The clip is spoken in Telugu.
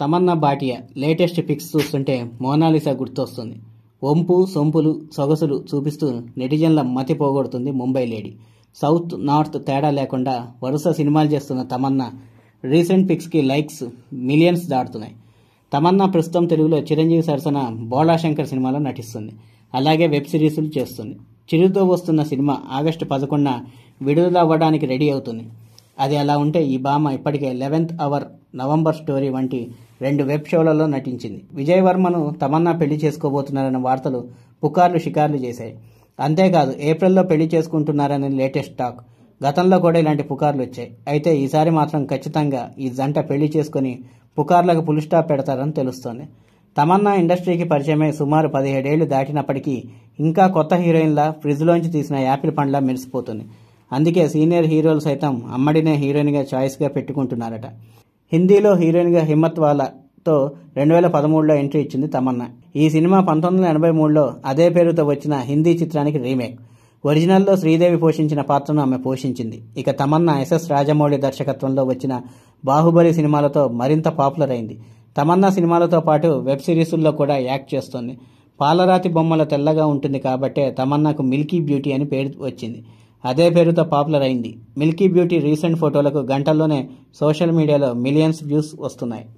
తమన్నా బాటియా లేటెస్ట్ పిక్స్ చూస్తుంటే మోనాలిసా గుర్తొస్తుంది వంపు సొంపులు సొగసులు చూపిస్తూ నెటిజన్ల మతి పోగొడుతుంది ముంబై లేడీ సౌత్ నార్త్ తేడా లేకుండా వరుస సినిమాలు చేస్తున్న తమన్నా రీసెంట్ పిక్స్కి లైక్స్ మిలియన్స్ దాటుతున్నాయి తమన్నా ప్రస్తుతం తెలుగులో చిరంజీవి సరసన బోళాశంకర్ సినిమాలో నటిస్తుంది అలాగే వెబ్ సిరీస్లు చేస్తుంది చిరుతో వస్తున్న సినిమా ఆగస్టు పదకొండున విడుదల అవ్వడానికి రెడీ అవుతుంది అది అలా ఉంటే ఈ భామ ఇప్పటికే లెవెన్త్ అవర్ నవంబర్ స్టోరీ వంటి రెండు వెబ్ షోలలో నటించింది విజయవర్మను తమన్నా పెళ్లి చేసుకోబోతున్నారన్న వార్తలు పుకార్లు షికార్లు చేశాయి అంతేకాదు ఏప్రిల్లో పెళ్లి చేసుకుంటున్నారనే లేటెస్ట్ టాక్ గతంలో కూడా ఇలాంటి పుకార్లు వచ్చాయి అయితే ఈసారి మాత్రం ఖచ్చితంగా ఈ జంట పెళ్లి చేసుకుని పుకార్లకు పులి స్టాప్ పెడతారని తెలుస్తోంది తమన్నా ఇండస్ట్రీకి పరిచయమై సుమారు పదిహేడేళ్లు దాటినప్పటికీ ఇంకా కొత్త హీరోయిన్లా ఫ్రిడ్జ్లోంచి తీసిన యాపిల్ పండ్లా మెరిసిపోతుంది అందుకే సీనియర్ హీరోలు సైతం అమ్మడినే హీరోయిన్గా చాయిస్గా పెట్టుకుంటున్నారట హిందీలో హీరోయిన్గా హిమ్మత్ వాలాతో రెండు వేల పదమూడులో ఎంట్రీ ఇచ్చింది తమన్నా ఈ సినిమా పంతొమ్మిది వందల ఎనభై మూడులో అదే పేరుతో వచ్చిన హిందీ చిత్రానికి రీమేక్ ఒరిజినల్లో శ్రీదేవి పోషించిన పాత్రను ఆమె పోషించింది ఇక తమన్నా ఎస్ఎస్ రాజమౌళి దర్శకత్వంలో వచ్చిన బాహుబలి సినిమాలతో మరింత పాపులర్ అయింది తమన్నా సినిమాలతో పాటు వెబ్ సిరీసుల్లో కూడా యాక్ట్ చేస్తోంది పాలరాతి బొమ్మల తెల్లగా ఉంటుంది కాబట్టే తమన్నాకు మిల్కీ బ్యూటీ అని పేరు వచ్చింది అదే పేరుతో పాపులర్ అయింది మిల్కీ బ్యూటీ రీసెంట్ ఫోటోలకు గంటల్లోనే సోషల్ మీడియాలో మిలియన్స్ వ్యూస్ వస్తున్నాయి